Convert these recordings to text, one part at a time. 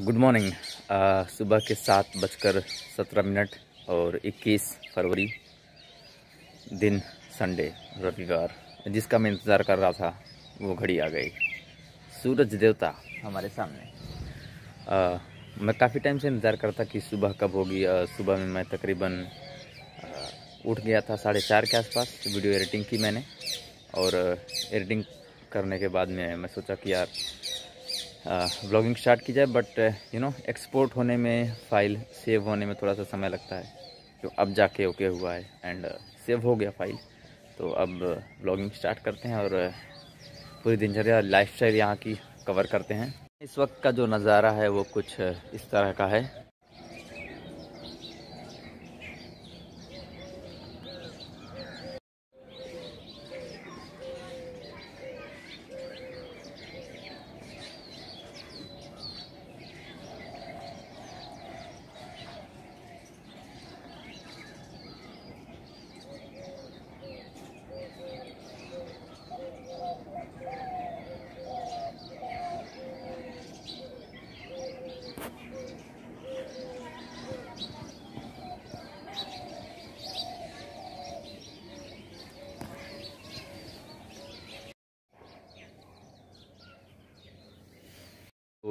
good morning uh, सुबह के सात बजकर सत्रह मिनट और इक्कीस फरवरी दिन संडे रविवार जिसका मैं इंतज़ार कर रहा था वो घड़ी आ गई सूरज देवता हमारे सामने आ, uh, मैं काफ़ी टाइम से इंतज़ार करता कि सुबह कब होगी uh, सुबह में मैं तकरीबन उठ गया था साढ़े चार के आसपास वीडियो एडिटिंग की मैंने और एडिटिंग करने के बाद में मैं सोचा कि यार ब्लॉगिंग स्टार्ट की जाए बट यू नो एक्सपोर्ट होने में फ़ाइल सेव होने में थोड़ा सा समय लगता है जो अब जाके ओके हुआ है एंड सेव uh, हो गया फाइल तो अब ब्लॉगिंग uh, स्टार्ट करते हैं और uh, पूरी दिनचर्या लाइफ स्टाइल यहाँ की कवर करते हैं इस वक्त का जो नज़ारा है वो कुछ इस तरह का है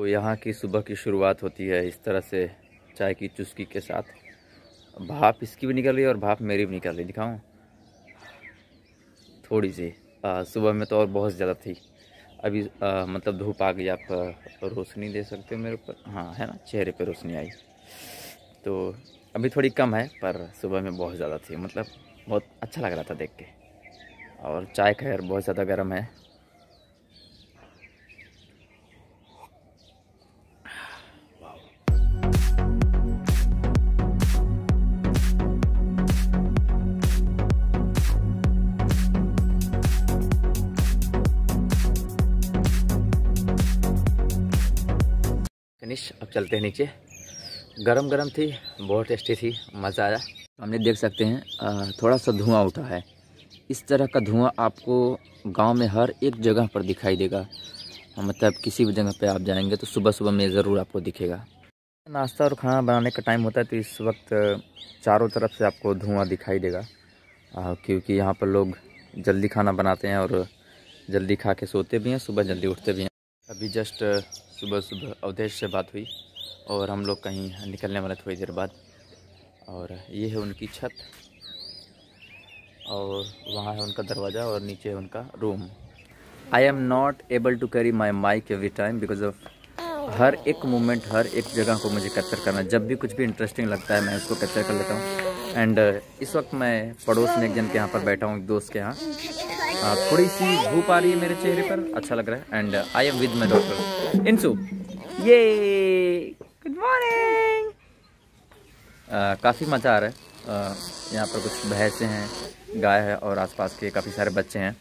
तो यहाँ की सुबह की शुरुआत होती है इस तरह से चाय की चुस्की के साथ भाप इसकी भी निकल रही है और भाप मेरी भी निकल रही दिखाऊँ थोड़ी सी सुबह में तो और बहुत ज़्यादा थी अभी आ, मतलब धूप आ गई आप रोशनी दे सकते हो मेरे ऊपर हाँ है ना चेहरे पे रोशनी आई तो अभी थोड़ी कम है पर सुबह में बहुत ज़्यादा थी मतलब बहुत अच्छा लग रहा था देख के और चाय का यार बहुत ज़्यादा गर्म है फिनिश अब चलते हैं नीचे गरम गरम थी बहुत टेस्टी थी मज़ा आया तो हमने देख सकते हैं थोड़ा सा धुआं उठा है इस तरह का धुआं आपको गांव में हर एक जगह पर दिखाई देगा मतलब किसी भी जगह पे आप जाएंगे तो सुबह सुबह में ज़रूर आपको दिखेगा नाश्ता और खाना बनाने का टाइम होता है तो इस वक्त चारों तरफ से आपको धुआँ दिखाई देगा क्योंकि यहाँ पर लोग जल्दी खाना बनाते हैं और जल्दी खा के सोते भी हैं सुबह जल्दी उठते भी हैं अभी जस्ट सुबह सुबह अवधेश से बात हुई और हम लोग कहीं निकलने वाले थोड़ी देर बाद और ये है उनकी छत और वहाँ है उनका दरवाज़ा और नीचे है उनका room I am not able to carry my mic every time because of हर एक मोमेंट हर एक जगह को मुझे कैप्चर करना जब भी कुछ भी इंटरेस्टिंग लगता है मैं उसको कैप्चर कर लेता हूँ एंड इस वक्त मैं पड़ोस में एक जन के यहाँ पर बैठा हूँ एक दोस्त के यहाँ थोड़ी सी धूप आ रही है मेरे चेहरे पर अच्छा लग रहा है and I am with my doctor इंसू ये गुड मॉर्निंग काफ़ी मज़ा आ रहा है यहाँ पर कुछ भैंसें हैं गाय है और आसपास के काफ़ी सारे बच्चे हैं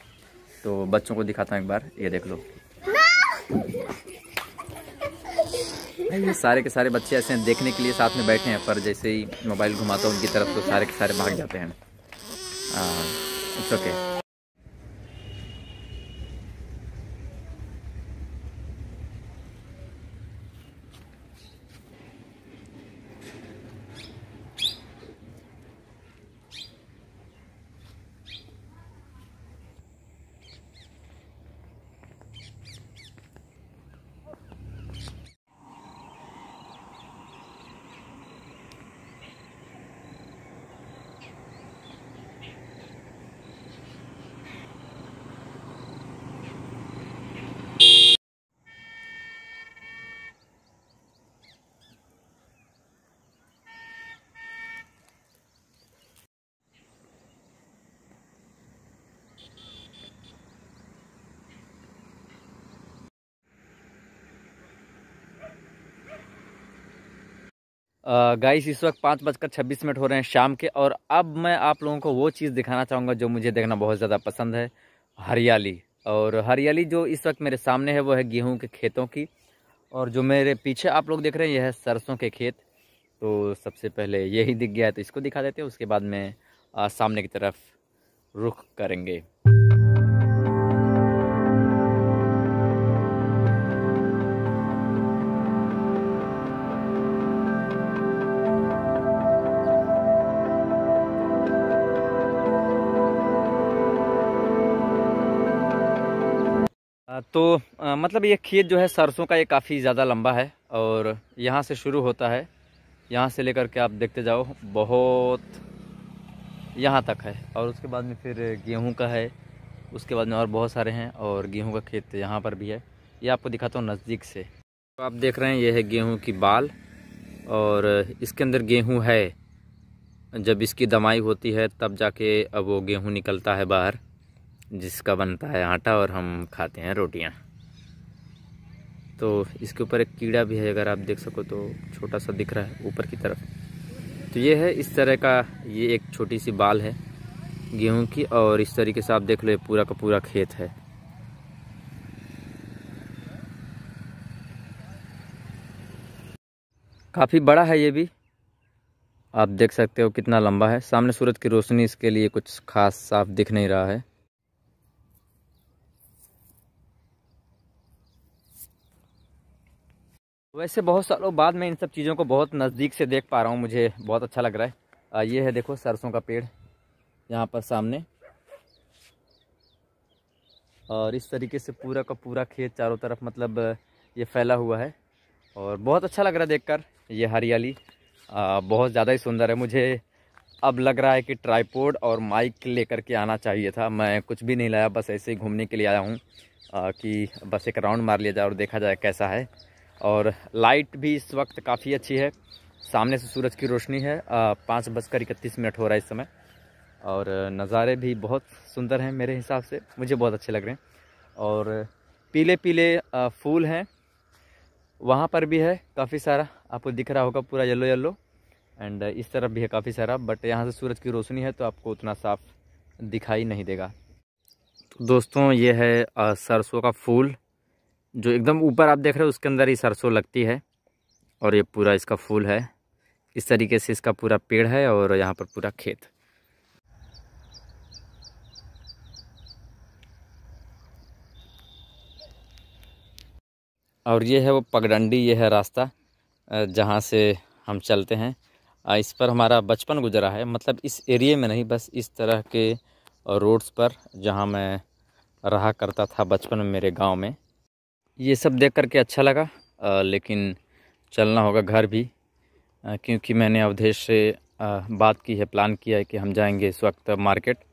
तो बच्चों को दिखाता हूँ एक बार ये देख लो ये सारे के सारे बच्चे ऐसे हैं देखने के लिए साथ में बैठे हैं पर जैसे ही मोबाइल घुमाता हूँ उनकी तरफ तो सारे के सारे भाग जाते हैं इट्स ओके गाइस इस वक्त पाँच बजकर छब्बीस मिनट हो रहे हैं शाम के और अब मैं आप लोगों को वो चीज़ दिखाना चाहूँगा जो मुझे देखना बहुत ज़्यादा पसंद है हरियाली और हरियाली जो इस वक्त मेरे सामने है वो है गेहूँ के खेतों की और जो मेरे पीछे आप लोग देख रहे हैं यह है सरसों के खेत तो सबसे पहले यही दिख गया है तो इसको दिखा देते हैं उसके बाद में सामने की तरफ रुख करेंगे तो मतलब ये खेत जो है सरसों का ये काफ़ी ज़्यादा लंबा है और यहाँ से शुरू होता है यहाँ से लेकर के आप देखते जाओ बहुत यहाँ तक है और उसके बाद में फिर गेहूँ का है उसके बाद में और बहुत सारे हैं और गेहूँ का खेत यहाँ पर भी है ये आपको दिखाता हूँ नज़दीक से तो आप देख रहे हैं ये है गेहूँ की बाल और इसके अंदर गेहूँ है जब इसकी दमाई होती है तब जाके अब वो गेहूँ निकलता है बाहर जिसका बनता है आटा और हम खाते हैं रोटियाँ तो इसके ऊपर एक कीड़ा भी है अगर आप देख सको तो छोटा सा दिख रहा है ऊपर की तरफ तो ये है इस तरह का ये एक छोटी सी बाल है गेहूं की और इस तरीके से आप देख लो ये पूरा का पूरा खेत है काफ़ी बड़ा है ये भी आप देख सकते हो कितना लंबा है सामने सूरज की रोशनी इसके लिए कुछ खास साफ दिख नहीं रहा है वैसे बहुत सालों बाद मैं इन सब चीज़ों को बहुत नज़दीक से देख पा रहा हूँ मुझे बहुत अच्छा लग रहा है ये है देखो सरसों का पेड़ यहाँ पर सामने और इस तरीके से पूरा का पूरा खेत चारों तरफ मतलब ये फैला हुआ है और बहुत अच्छा लग रहा है देखकर ये हरियाली बहुत ज़्यादा ही सुंदर है मुझे अब लग रहा है कि ट्राईपोड और माइक लेकर के आना चाहिए था मैं कुछ भी नहीं लाया बस ऐसे ही घूमने के लिए आया हूँ कि बस एक राउंड मार लिया जाए और देखा जाए कैसा है और लाइट भी इस वक्त काफ़ी अच्छी है सामने से सूरज की रोशनी है पाँच बजकर इकतीस मिनट हो रहा है इस समय और नज़ारे भी बहुत सुंदर हैं मेरे हिसाब से मुझे बहुत अच्छे लग रहे हैं और पीले पीले फूल हैं वहाँ पर भी है काफ़ी सारा आपको दिख रहा होगा पूरा येलो येलो एंड इस तरफ भी है काफ़ी सारा बट यहाँ से सूरज की रोशनी है तो आपको उतना साफ दिखाई नहीं देगा दोस्तों ये है सरसों का फूल जो एकदम ऊपर आप देख रहे हो उसके अंदर ही सरसों लगती है और ये पूरा इसका फूल है इस तरीके से इसका पूरा पेड़ है और यहाँ पर पूरा खेत और ये है वो पगडंडी ये है रास्ता जहाँ से हम चलते हैं इस पर हमारा बचपन गुजरा है मतलब इस एरिए में नहीं बस इस तरह के रोड्स पर जहाँ मैं रहा करता था बचपन में मेरे गांव में ये सब देख करके अच्छा लगा आ, लेकिन चलना होगा घर भी आ, क्योंकि मैंने अवधेश से आ, बात की है प्लान किया है कि हम जाएंगे इस वक्त मार्केट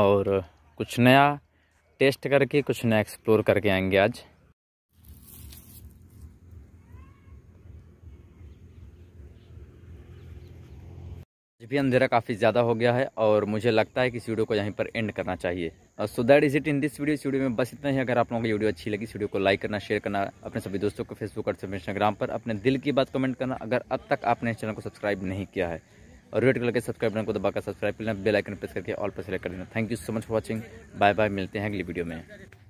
और कुछ नया टेस्ट करके कुछ नया एक्सप्लोर करके आएंगे आज आज भी अंधेरा काफ़ी ज़्यादा हो गया है और मुझे लगता है कि इस वीडियो को यहीं पर एंड करना चाहिए और so that is it in this video इस वीडियो में बस इतना ही अगर आप लोगों को वीडियो अच्छी लगी इस वीडियो को लाइक करना शेयर करना अपने सभी दोस्तों को फेसबुक और इंस्टाग्राम पर अपने दिल की बात कमेंट करना अगर अब तक आपने इस चैनल को सब्सक्राइब नहीं किया है और रेड कलर के सब्सक्राइब बटन को दबाकर सब्सक्राइब करना लेना बेलाइकन प्रेस करके ऑल पर सेलेक्ट कर देना thank you so much for watching bye bye मिलते हैं अगली वीडियो में